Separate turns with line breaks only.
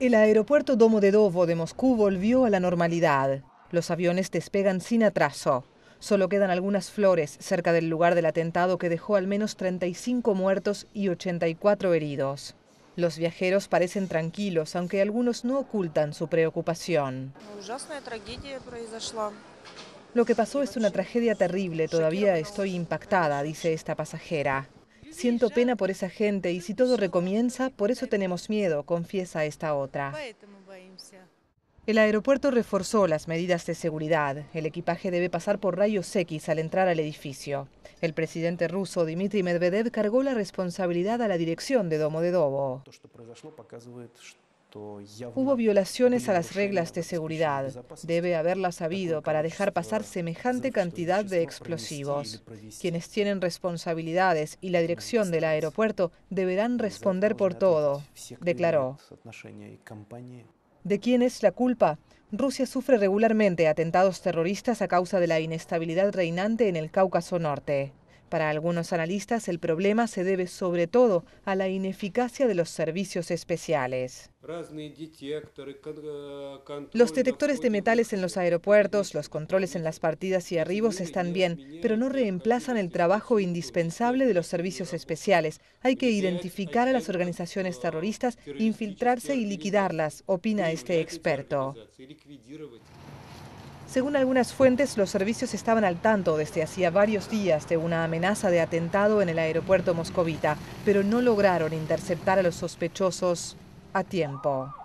El aeropuerto Domodedovo de Moscú volvió a la normalidad. Los aviones despegan sin atraso. Solo quedan algunas flores cerca del lugar del atentado que dejó al menos 35 muertos y 84 heridos. Los viajeros parecen tranquilos, aunque algunos no ocultan su preocupación. Lo que pasó es una tragedia terrible, todavía estoy impactada, dice esta pasajera. Siento pena por esa gente y si todo recomienza, por eso tenemos miedo, confiesa esta otra. El aeropuerto reforzó las medidas de seguridad. El equipaje debe pasar por rayos X al entrar al edificio. El presidente ruso Dmitry Medvedev cargó la responsabilidad a la dirección de Domodedovo. Hubo violaciones a las reglas de seguridad. Debe haberlas sabido para dejar pasar semejante cantidad de explosivos. Quienes tienen responsabilidades y la dirección del aeropuerto deberán responder por todo, declaró. ¿De quién es la culpa? Rusia sufre regularmente atentados terroristas a causa de la inestabilidad reinante en el Cáucaso Norte. Para algunos analistas, el problema se debe sobre todo a la ineficacia de los servicios especiales. Los detectores de metales en los aeropuertos, los controles en las partidas y arribos están bien, pero no reemplazan el trabajo indispensable de los servicios especiales. Hay que identificar a las organizaciones terroristas, infiltrarse y liquidarlas, opina este experto. Según algunas fuentes, los servicios estaban al tanto desde hacía varios días de una amenaza de atentado en el aeropuerto moscovita, pero no lograron interceptar a los sospechosos a tiempo.